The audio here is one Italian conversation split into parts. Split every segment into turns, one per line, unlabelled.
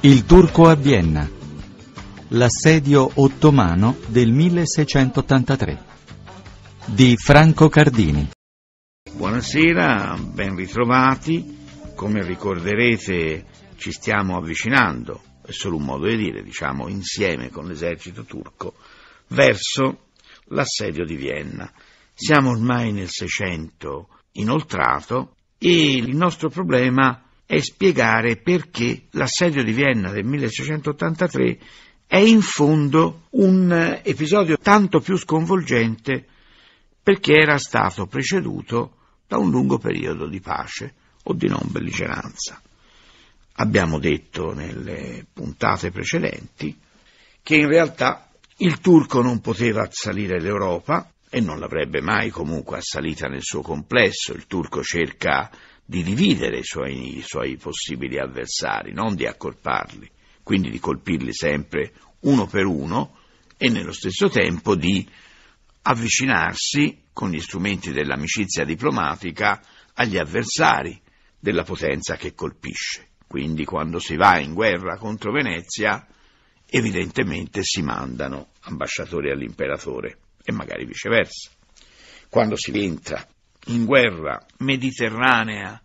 Il turco a Vienna. L'assedio ottomano del 1683 di Franco Cardini. Buonasera, ben ritrovati. Come ricorderete ci stiamo avvicinando, è solo un modo di dire, diciamo insieme con l'esercito turco, verso l'assedio di Vienna. Siamo ormai nel Seicento inoltrato e il nostro problema è spiegare perché l'assedio di Vienna del 1683 è in fondo un episodio tanto più sconvolgente perché era stato preceduto da un lungo periodo di pace o di non belligeranza. Abbiamo detto nelle puntate precedenti che in realtà il turco non poteva assalire l'Europa e non l'avrebbe mai comunque assalita nel suo complesso. Il turco cerca di dividere i suoi, i suoi possibili avversari, non di accorparli, quindi di colpirli sempre uno per uno e nello stesso tempo di avvicinarsi con gli strumenti dell'amicizia diplomatica agli avversari della potenza che colpisce. Quindi quando si va in guerra contro Venezia, evidentemente si mandano ambasciatori all'imperatore e magari viceversa. Quando si entra in guerra mediterranea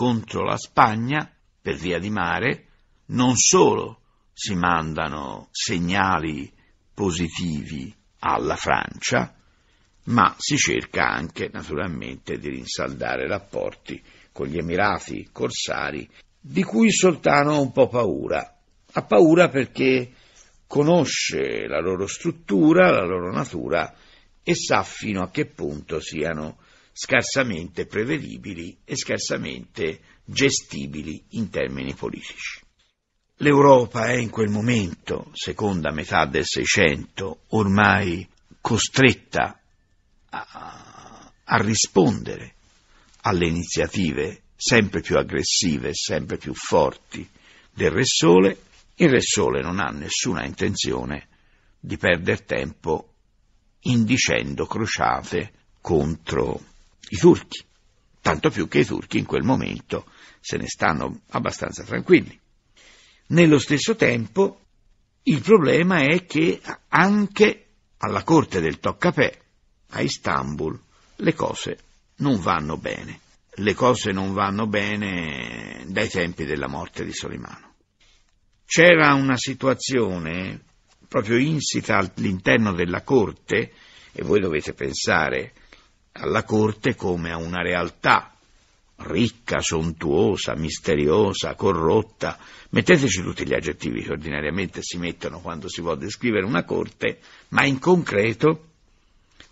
contro la Spagna per via di mare, non solo si mandano segnali positivi alla Francia, ma si cerca anche naturalmente di rinsaldare rapporti con gli Emirati corsari, di cui il sultano ha un po' paura. Ha paura perché conosce la loro struttura, la loro natura e sa fino a che punto siano scarsamente prevedibili e scarsamente gestibili in termini politici. L'Europa è in quel momento, seconda metà del Seicento, ormai costretta a, a, rispondere alle iniziative sempre più aggressive, sempre più forti del Re Sole. Il Re Sole non ha nessuna intenzione di perdere tempo indicendo crociate contro i turchi, tanto più che i turchi in quel momento se ne stanno abbastanza tranquilli. Nello stesso tempo il problema è che anche alla corte del Toccapè, a Istanbul, le cose non vanno bene. Le cose non vanno bene dai tempi della morte di Solimano. C'era una situazione proprio insita all'interno della corte, e voi dovete pensare alla corte come a una realtà ricca, sontuosa, misteriosa, corrotta. Metteteci tutti gli aggettivi che ordinariamente si mettono quando si vuole descrivere una corte, ma in concreto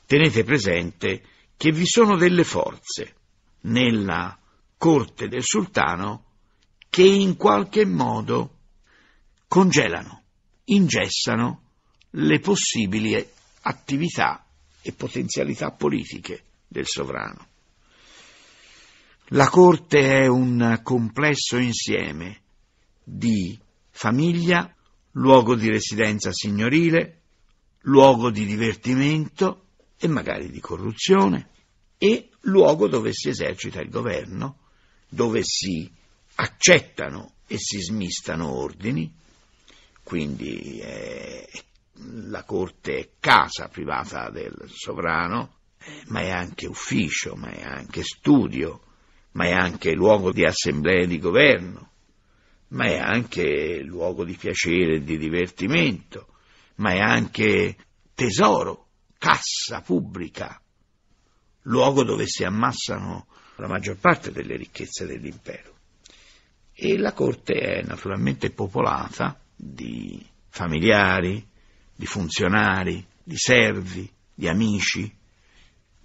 tenete presente che vi sono delle forze nella corte del sultano che in qualche modo congelano, ingessano le possibili attività e potenzialità politiche del sovrano. La corte è un complesso insieme di famiglia, luogo di residenza signorile, luogo di divertimento e magari di corruzione e luogo dove si esercita il governo, dove si accettano e si smistano ordini, quindi è, eh, la corte è casa privata del sovrano, ma è anche ufficio, ma è anche studio, ma è anche luogo di assemblea di governo, ma è anche luogo di piacere e di divertimento, ma è anche tesoro, cassa pubblica, luogo dove si ammassano la maggior parte delle ricchezze dell'impero. E la corte è naturalmente popolata di familiari, di funzionari, di servi, di amici,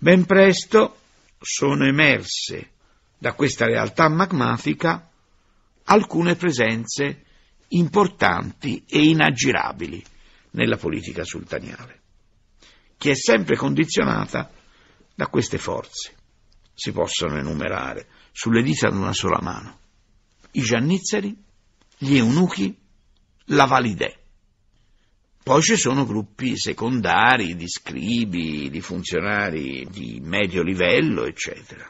Ben presto sono emerse da questa realtà magmatica alcune presenze importanti e inaggirabili nella politica sultaniale, che è sempre condizionata da queste forze. Si possono enumerare sulle dita di una sola mano i giannizzeri, gli eunuchi, la validè. Poi ci sono gruppi secondari di scribi, di funzionari di medio livello, eccetera.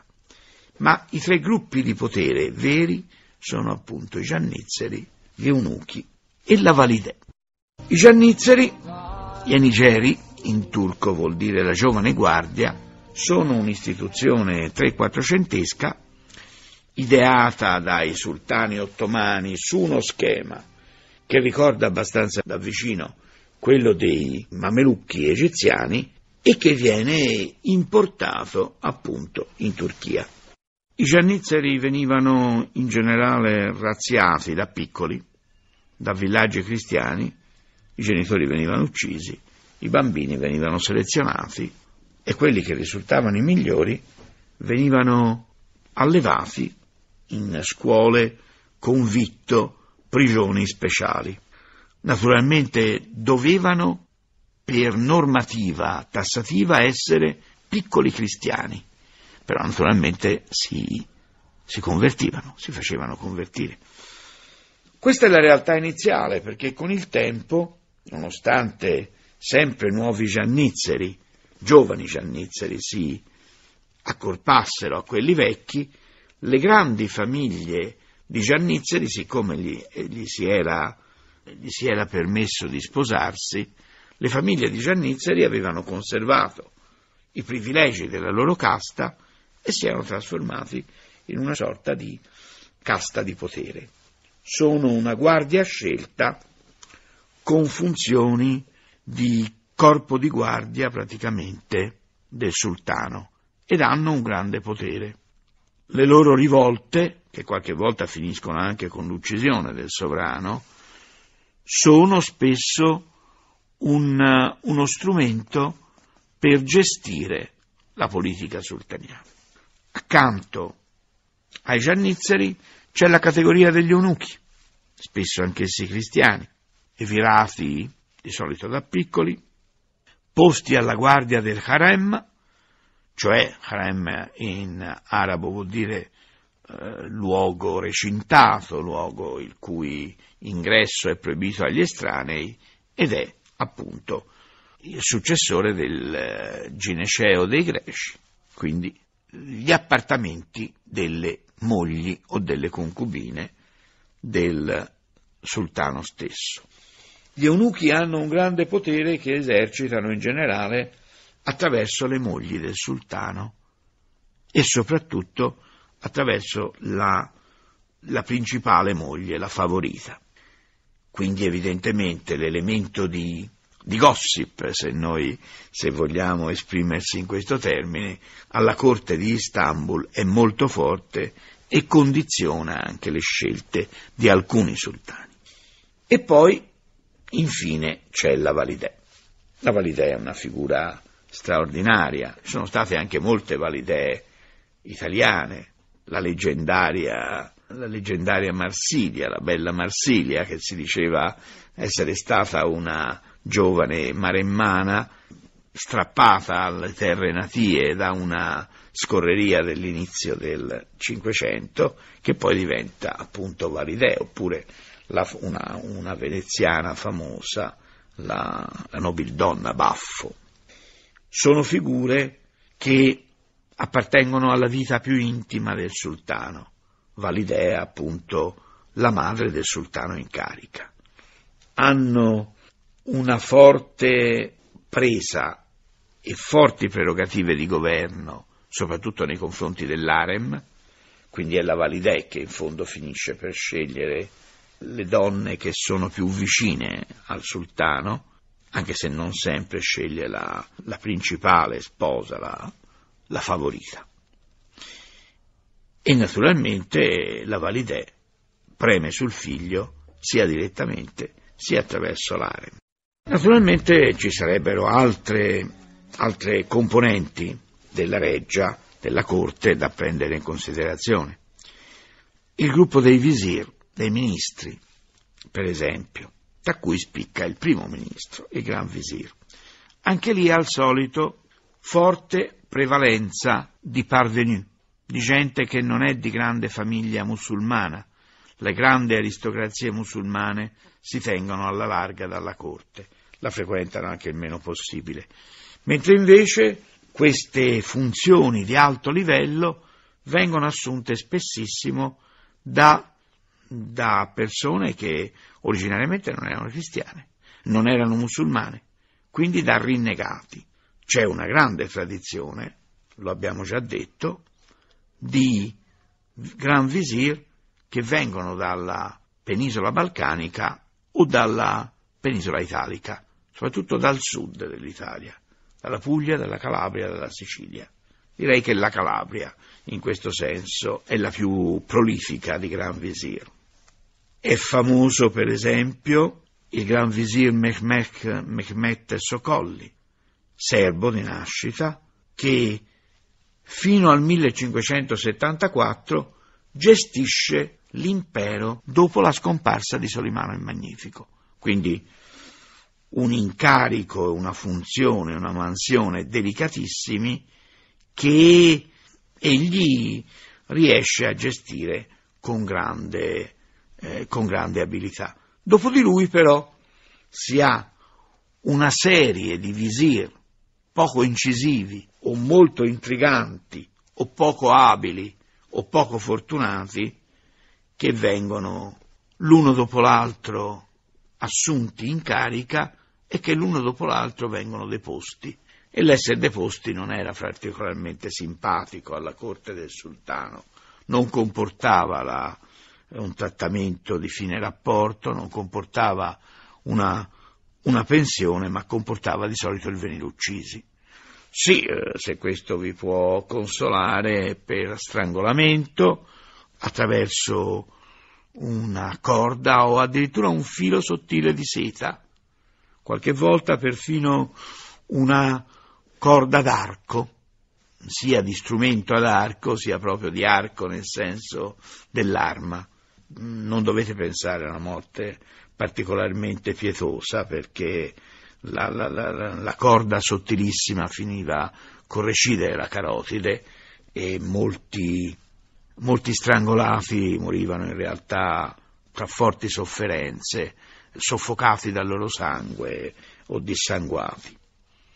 Ma i tre gruppi di potere veri sono appunto i giannizzeri, gli eunuchi e la validè. I giannizzeri, gli anigeri, in turco vuol dire la giovane guardia, sono un'istituzione 3-400esca ideata dai sultani ottomani su uno schema che ricorda abbastanza da vicino quello dei mamelucchi egiziani, e che viene importato appunto in Turchia. I giannizzeri venivano in generale razziati da piccoli, da villaggi cristiani, i genitori venivano uccisi, i bambini venivano selezionati e quelli che risultavano i migliori venivano allevati in scuole, convitto, prigioni speciali naturalmente dovevano per normativa tassativa essere piccoli cristiani, però naturalmente si, si convertivano, si facevano convertire. Questa è la realtà iniziale, perché con il tempo, nonostante sempre nuovi giannizzeri, giovani giannizzeri, si accorpassero a quelli vecchi, le grandi famiglie di giannizzeri, siccome gli, gli si era gli si era permesso di sposarsi, le famiglie di Giannizzeri avevano conservato i privilegi della loro casta e si erano trasformati in una sorta di casta di potere. Sono una guardia scelta con funzioni di corpo di guardia praticamente del sultano ed hanno un grande potere. Le loro rivolte, che qualche volta finiscono anche con l'uccisione del sovrano, sono spesso un, eh, uno strumento per gestire la politica sultaniana. Accanto ai giannizzeri c'è la categoria degli eunuchi, spesso anch'essi cristiani, e virati di solito da piccoli, posti alla guardia del harem, cioè harem in arabo vuol dire eh, luogo recintato, luogo il cui ingresso è proibito agli estranei ed è appunto il successore del eh, gineceo dei Greci, quindi gli appartamenti delle mogli o delle concubine del sultano stesso. Gli eunuchi hanno un grande potere che esercitano in generale attraverso le mogli del sultano e soprattutto attraverso la, la principale moglie, la favorita. Quindi evidentemente l'elemento di, di gossip, se noi se vogliamo esprimersi in questo termine, alla corte di Istanbul è molto forte e condiziona anche le scelte di alcuni sultani. E poi, infine, c'è la Validè. La Validè è una figura straordinaria, ci sono state anche molte Validè italiane, la leggendaria la leggendaria Marsilia, la bella Marsilia, che si diceva essere stata una giovane maremmana strappata alle terre natie da una scorreria dell'inizio del Cinquecento, che poi diventa appunto Validea, oppure la, una, una, veneziana famosa, la, la nobildonna Baffo. Sono figure che appartengono alla vita più intima del sultano, Validea, appunto, la madre del sultano in carica. Hanno una forte presa e forti prerogative di governo, soprattutto nei confronti dell'Arem, quindi è la Validea che in fondo finisce per scegliere le donne che sono più vicine al sultano, anche se non sempre sceglie la, la principale sposa, la, la favorita e naturalmente la validè preme sul figlio sia direttamente sia attraverso l'arem. Naturalmente ci sarebbero altre, altre componenti della reggia, della corte da prendere in considerazione. Il gruppo dei visir, dei ministri, per esempio, da cui spicca il primo ministro, il gran visir. Anche lì al solito forte prevalenza di parvenu, di gente che non è di grande famiglia musulmana. Le grandi aristocrazie musulmane si tengono alla larga dalla corte, la frequentano anche il meno possibile, mentre invece queste funzioni di alto livello vengono assunte spessissimo da, da persone che originariamente non erano cristiane, non erano musulmane, quindi da rinnegati. C'è una grande tradizione, lo abbiamo già detto, di gran visir che vengono dalla penisola balcanica o dalla penisola italica, soprattutto dal sud dell'Italia, dalla Puglia, dalla Calabria, dalla Sicilia. Direi che la Calabria, in questo senso, è la più prolifica di gran visir. È famoso, per esempio, il gran visir Mehmet, Mehmet Sokolli, serbo di nascita, che fino al 1574 gestisce l'impero dopo la scomparsa di Solimano il Magnifico. Quindi un incarico, una funzione, una mansione delicatissimi che egli riesce a gestire con grande, eh, con grande abilità. Dopo di lui però si ha una serie di visir poco incisivi o molto intriganti o poco abili o poco fortunati che vengono l'uno dopo l'altro assunti in carica e che l'uno dopo l'altro vengono deposti. E l'essere deposti non era particolarmente simpatico alla corte del sultano, non comportava la, un trattamento di fine rapporto, non comportava una una pensione, ma comportava di solito il venire uccisi. Sì, eh, se questo vi può consolare per strangolamento, attraverso una corda o addirittura un filo sottile di seta, qualche volta perfino una corda d'arco, sia di strumento ad arco, sia proprio di arco nel senso dell'arma. Non dovete pensare alla morte particolarmente pietosa perché la, la, la, la corda sottilissima finiva con recidere la carotide e molti, molti strangolati morivano in realtà tra forti sofferenze, soffocati dal loro sangue o dissanguati.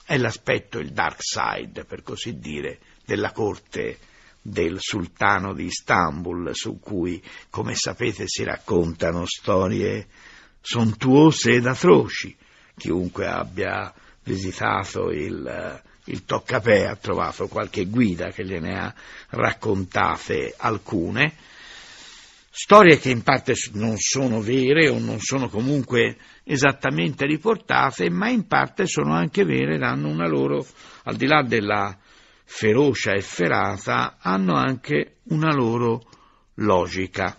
È l'aspetto, il dark side, per così dire, della corte del sultano di Istanbul, su cui, come sapete, si raccontano storie sontuose ed atroci. Chiunque abbia visitato il, eh, il Toccapè ha trovato qualche guida che gliene ha raccontate alcune, storie che in parte non sono vere o non sono comunque esattamente riportate, ma in parte sono anche vere ed hanno una loro, al di là della ferocia efferata, hanno anche una loro logica.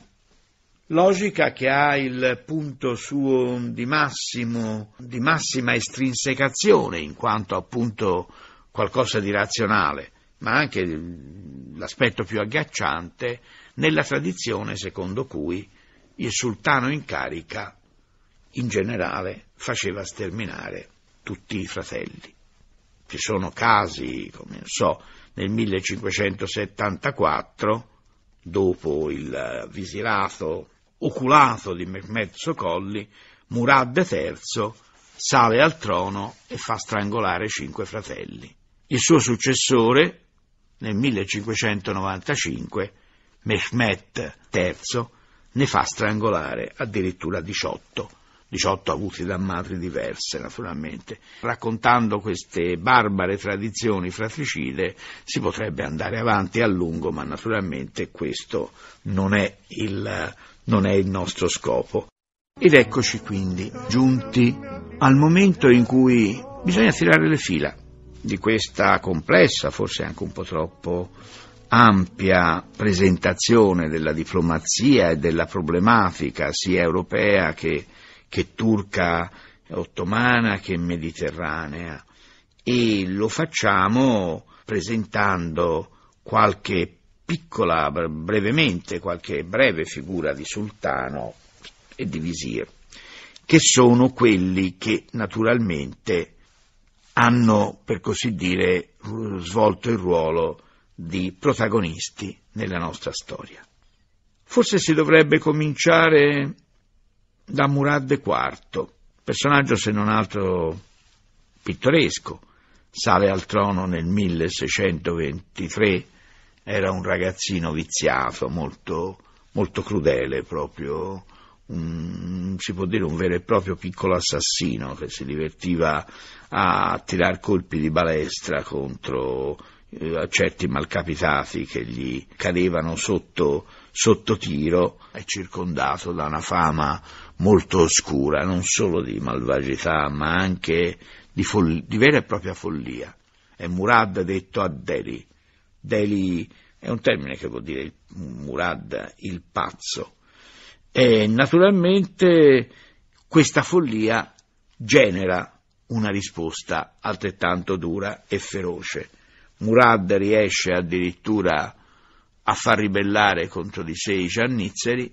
Logica che ha il punto suo di, massimo, di massima estrinsecazione in quanto appunto qualcosa di razionale, ma anche l'aspetto più agghiacciante nella tradizione secondo cui il sultano in carica in generale faceva sterminare tutti i fratelli. Ci sono casi, come so, nel 1574, dopo il visirato oculato di Mehmet Socolli, Murad III sale al trono e fa strangolare cinque fratelli. Il suo successore, nel 1595, Mehmet III, ne fa strangolare addirittura 18, 18 avuti da madri diverse naturalmente. Raccontando queste barbare tradizioni fratricide si potrebbe andare avanti a lungo, ma naturalmente questo non è il non è il nostro scopo. Ed eccoci quindi giunti al momento in cui bisogna tirare le fila di questa complessa, forse anche un po' troppo ampia presentazione della diplomazia e della problematica sia europea che, che turca ottomana che mediterranea e lo facciamo presentando qualche piccola, brevemente, qualche breve figura di sultano e di visir, che sono quelli che naturalmente hanno, per così dire, svolto il ruolo di protagonisti nella nostra storia. Forse si dovrebbe cominciare da Murad IV, personaggio se non altro pittoresco, sale al trono nel 1623 era un ragazzino viziato, molto, molto crudele proprio, un, si può dire un vero e proprio piccolo assassino che si divertiva a tirar colpi di balestra contro eh, certi malcapitati che gli cadevano sotto, sotto tiro è circondato da una fama molto oscura, non solo di malvagità, ma anche di, folli- di vera e propria follia. È Murad detto a Deri, Deli è un termine che vuol dire Murad il pazzo. E naturalmente questa follia genera una risposta altrettanto dura e feroce. Murad riesce addirittura a far ribellare contro di sé i giannizzeri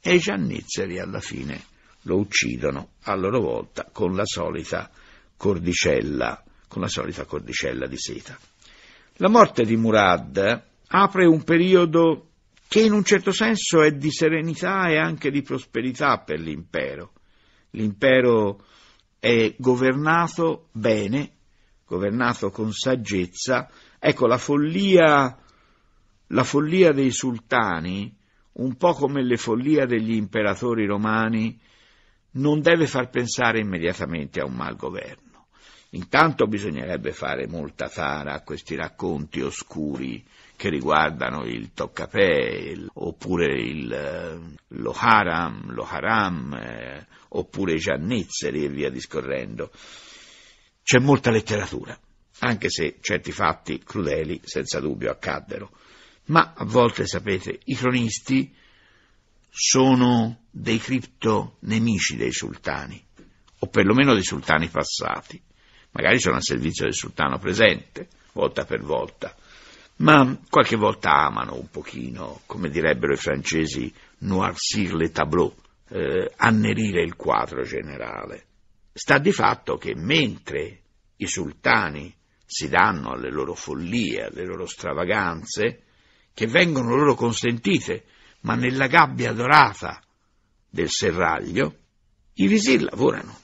e i giannizzeri alla fine lo uccidono a loro volta con la solita cordicella, con la solita cordicella di seta. La morte di Murad apre un periodo che in un certo senso è di serenità e anche di prosperità per l'impero. L'impero è governato bene, governato con saggezza. Ecco, la follia, la follia dei sultani, un po' come le follia degli imperatori romani, non deve far pensare immediatamente a un malgoverno. Intanto bisognerebbe fare molta tara a questi racconti oscuri che riguardano il toccapè, il, oppure il, eh, lo haram, lo haram eh, oppure i giannizzeri e via discorrendo. C'è molta letteratura, anche se certi fatti crudeli senza dubbio accaddero. Ma a volte, sapete, i cronisti sono dei criptonemici dei sultani, o perlomeno dei sultani passati magari sono al servizio del sultano presente, volta per volta, ma qualche volta amano un pochino, come direbbero i francesi, noircir le tableau, eh, annerire il quadro generale. Sta di fatto che mentre i sultani si danno alle loro follie, alle loro stravaganze, che vengono loro consentite, ma nella gabbia dorata del serraglio, i visir lavorano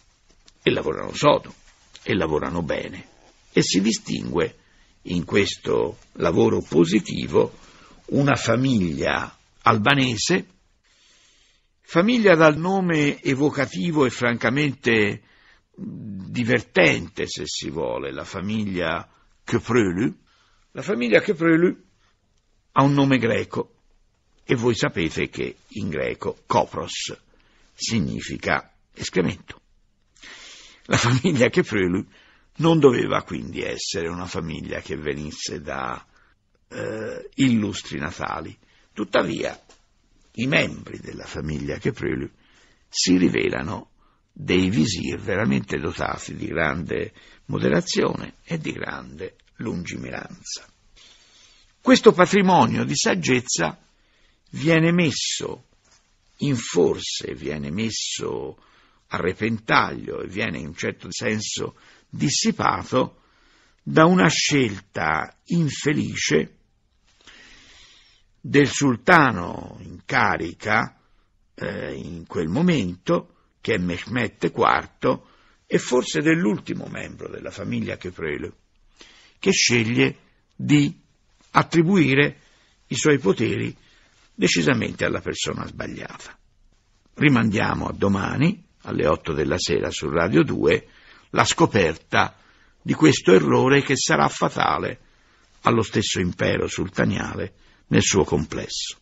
e lavorano sodo e lavorano bene. E si distingue in questo lavoro positivo una famiglia albanese, famiglia dal nome evocativo e francamente divertente se si vuole, la famiglia Keprelu. La famiglia Keprelu ha un nome greco e voi sapete che in greco Kopros significa escremento. La famiglia che Frölu non doveva quindi essere una famiglia che venisse da eh, illustri natali. Tuttavia, i membri della famiglia che Frölu si rivelano dei visir veramente dotati di grande moderazione e di grande lungimiranza. Questo patrimonio di saggezza viene messo in forse, viene messo a repentaglio e viene in un certo senso dissipato da una scelta infelice del sultano in carica eh, in quel momento, che è Mehmet IV, e forse dell'ultimo membro della famiglia Keprelo, che sceglie di attribuire i suoi poteri decisamente alla persona sbagliata. Rimandiamo a domani alle 8 della sera su Radio 2 la scoperta di questo errore che sarà fatale allo stesso impero sultaniale nel suo complesso.